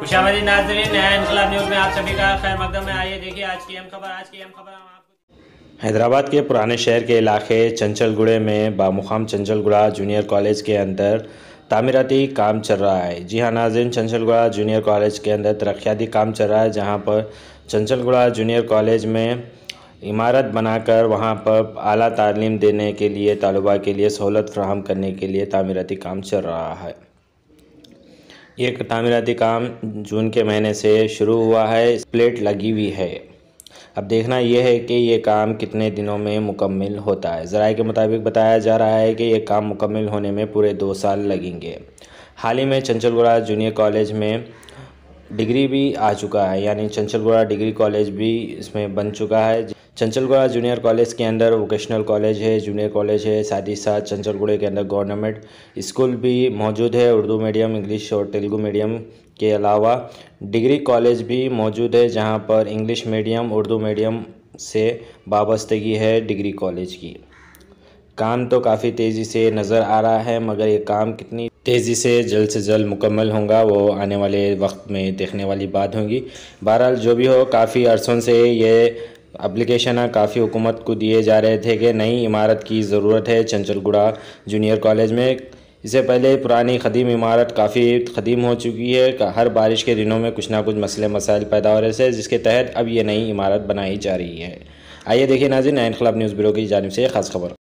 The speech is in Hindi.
खुशामदी नाजरीन इनकलाब न्यूज़ में आप सभी का खैर मकदम आइए देखिए आज की अहम खबर आज की अहम खबर हम हैदराबाद के पुराने शहर के इलाके चंचलगुड़े में बामुखाम चंचलगुड़ा जूनियर कॉलेज के अंदर तामीराती काम चल रहा है जी हाँ नाजिन चंचलगुड़ा जूनियर कॉलेज के अंदर तरक्याती काम चल रहा है जहाँ पर चंचलगुड़ा जूनियर कॉलेज में इमारत बनाकर वहाँ पर आला तालीम देने के लिए तलबा के लिए सहूलत फ्राहम करने के लिए तामीराती काम चल रहा है ये तामीराती काम जून के महीने से शुरू हुआ है प्लेट लगी हुई है अब देखना यह है कि ये काम कितने दिनों में मुकम्मल होता है ज़रा के मुताबिक बताया जा रहा है कि ये काम मुकम्मल होने में पूरे दो साल लगेंगे हाल ही में चंचलगुड़ा जूनियर कॉलेज में डिग्री भी आ चुका है यानी चंचलगुड़ा डिग्री कॉलेज भी इसमें बन चुका है चंचलगुड़ा जूनियर कॉलेज के अंदर वोकेशनल कॉलेज है जूनियर कॉलेज है साथ ही साथ चंचलगुड़े के अंदर गवर्नमेंट स्कूल भी मौजूद है उर्दू मीडियम इंग्लिश और तेलुगु मीडियम के अलावा डिग्री कॉलेज भी मौजूद है जहां पर इंग्लिश मीडियम उर्दू मीडियम से वाबस्तगी है डिग्री कॉलेज की काम तो काफ़ी तेज़ी से नज़र आ रहा है मगर ये काम कितनी तेज़ी से जल्द से जल्द मुकम्मल होगा वो आने वाले वक्त में देखने वाली बात होगी बहरहाल जो भी हो काफ़ी अरसों से ये अप्लीकेशन काफ़ी हुकूमत को दिए जा रहे थे कि नई इमारत की ज़रूरत है चंचलगुड़ा जूनियर कॉलेज में इससे पहले पुरानी खदीम इमारत काफ़ी खदीम हो चुकी है हर बारिश के दिनों में कुछ ना कुछ मसले मसाइल पैदा हो रहे थे जिसके तहत अब ये नई इमारत बनाई जा रही है आइए देखिए नाजिन नाइन खिलाफ न्यूज़ ब्यूरो की जानब से ख़ास खबर